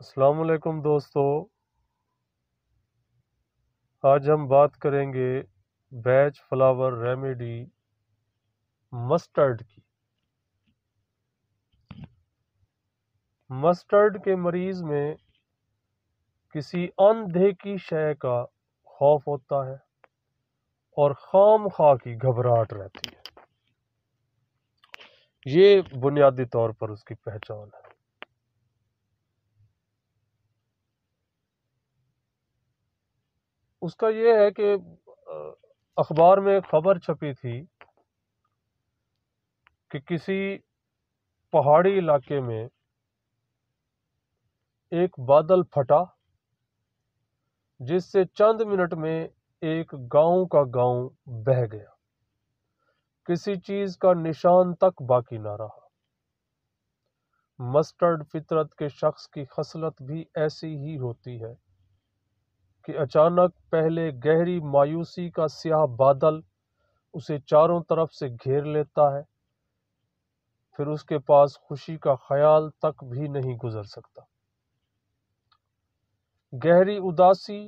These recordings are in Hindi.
असलकुम दोस्तों आज हम बात करेंगे बैच फ्लावर रेमेडी मस्टर्ड की मस्टर्ड के मरीज में किसी अंधे की शय का खौफ होता है और खाम खा की घबराहट रहती है ये बुनियादी तौर पर उसकी पहचान है उसका ये है कि अखबार में खबर छपी थी कि किसी पहाड़ी इलाके में एक बादल फटा जिससे चंद मिनट में एक गांव का गांव बह गया किसी चीज का निशान तक बाकी ना रहा मस्टर्ड फितरत के शख्स की खसलत भी ऐसी ही होती है कि अचानक पहले गहरी मायूसी का स्याह बादल उसे चारों तरफ से घेर लेता है फिर उसके पास खुशी का ख्याल तक भी नहीं गुजर सकता गहरी उदासी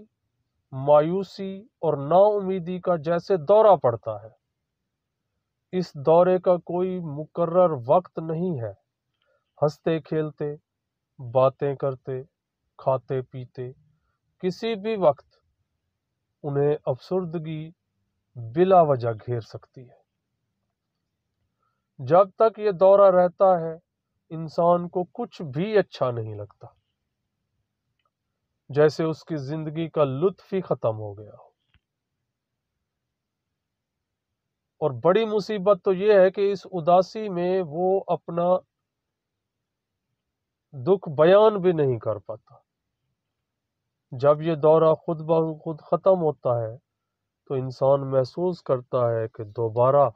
मायूसी और नाउमीदी का जैसे दौरा पड़ता है इस दौरे का कोई मुकर्र वक्त नहीं है हंसते खेलते बातें करते खाते पीते किसी भी वक्त उन्हें अफसरदगी बिला वजह घेर सकती है जब तक ये दौरा रहता है इंसान को कुछ भी अच्छा नहीं लगता जैसे उसकी जिंदगी का लुत्फ ही खत्म हो गया हो और बड़ी मुसीबत तो यह है कि इस उदासी में वो अपना दुख बयान भी नहीं कर पाता जब ये दौरा खुद ब खुद ख़त्म होता है तो इंसान महसूस करता है कि दोबारा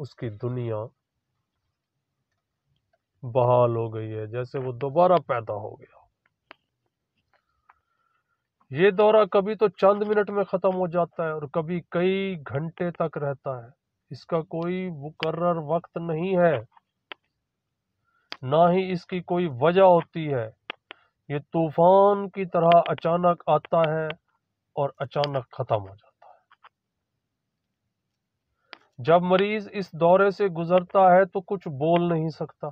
उसकी दुनिया बहाल हो गई है जैसे वो दोबारा पैदा हो गया ये दौरा कभी तो चंद मिनट में ख़त्म हो जाता है और कभी कई घंटे तक रहता है इसका कोई मुकर्र वक्त नहीं है ना ही इसकी कोई वजह होती है ये तूफ़ान की तरह अचानक आता है और अचानक ख़त्म हो जाता है जब मरीज़ इस दौरे से गुज़रता है तो कुछ बोल नहीं सकता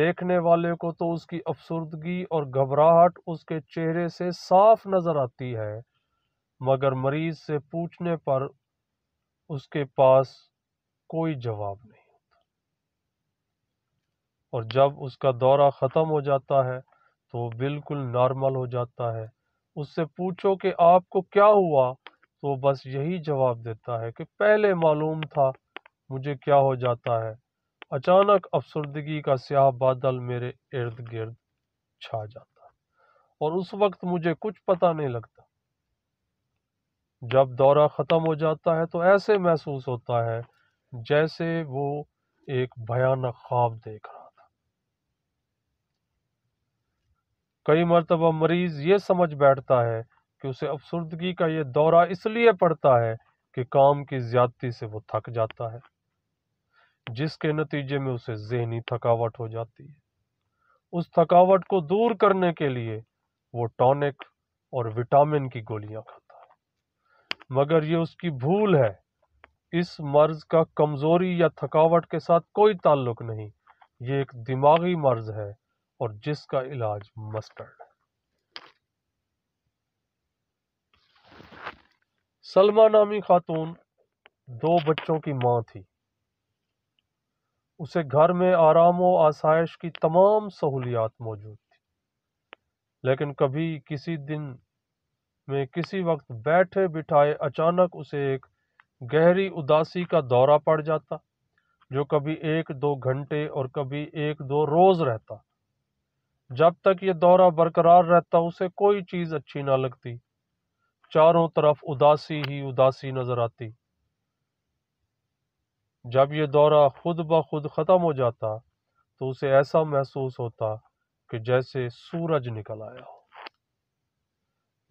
देखने वाले को तो उसकी अफसरदगी और घबराहट उसके चेहरे से साफ नज़र आती है मगर मरीज़ से पूछने पर उसके पास कोई जवाब नहीं और जब उसका दौरा ख़त्म हो जाता है तो वो बिल्कुल नॉर्मल हो जाता है उससे पूछो कि आपको क्या हुआ तो बस यही जवाब देता है कि पहले मालूम था मुझे क्या हो जाता है अचानक अफसरदगी का स्याह बादल मेरे इर्द गिर्द छा जाता है और उस वक्त मुझे कुछ पता नहीं लगता जब दौरा ख़त्म हो जाता है तो ऐसे महसूस होता है जैसे वो एक भयानक ख्वाब देख रहा कई मरतबा मरीज़ ये समझ बैठता है कि उसे अफसरदगी का ये दौरा इसलिए पड़ता है कि काम की ज़्यादती से वो थक जाता है जिसके नतीजे में उसे जहनी थकावट हो जाती है उस थकावट को दूर करने के लिए वो टॉनिक और विटामिन की गोलियां खाता है मगर ये उसकी भूल है इस मर्ज का कमज़ोरी या थकावट के साथ कोई ताल्लुक नहीं ये एक दिमागी मर्ज है और जिसका इलाज मस्टर्ड सलमा नामी खातून दो बच्चों की मां थी उसे घर में आराम व आसाइश की तमाम सहूलियात मौजूद थी लेकिन कभी किसी दिन में किसी वक्त बैठे बिठाए अचानक उसे एक गहरी उदासी का दौरा पड़ जाता जो कभी एक दो घंटे और कभी एक दो रोज़ रहता जब तक ये दौरा बरकरार रहता उसे कोई चीज़ अच्छी ना लगती चारों तरफ उदासी ही उदासी नज़र आती जब ये दौरा खुद ब खुद ख़त्म हो जाता तो उसे ऐसा महसूस होता कि जैसे सूरज निकल आया हो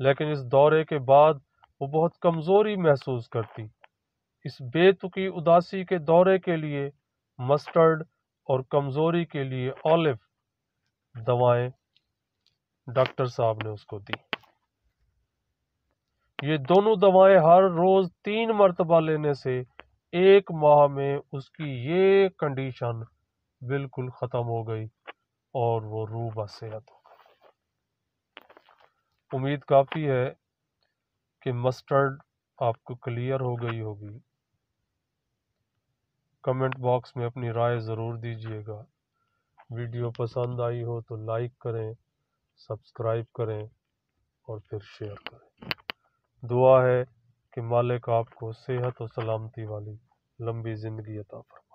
लेकिन इस दौरे के बाद वो बहुत कमज़ोरी महसूस करती इस बेतुकी उदासी के दौरे के लिए मस्टर्ड और कमज़ोरी के लिए ऑलिव दवाएं डॉक्टर साहब ने उसको दी ये दोनों दवाएं हर रोज तीन मरतबा लेने से एक माह में उसकी ये कंडीशन बिल्कुल ख़त्म हो गई और वो रूबा सेहत हो गई उम्मीद काफ़ी है कि मस्टर्ड आपको क्लियर हो गई होगी कमेंट बॉक्स में अपनी राय ज़रूर दीजिएगा वीडियो पसंद आई हो तो लाइक करें सब्सक्राइब करें और फिर शेयर करें दुआ है कि मालिक आपको सेहत और सलामती वाली लंबी ज़िंदगी अता फरमाए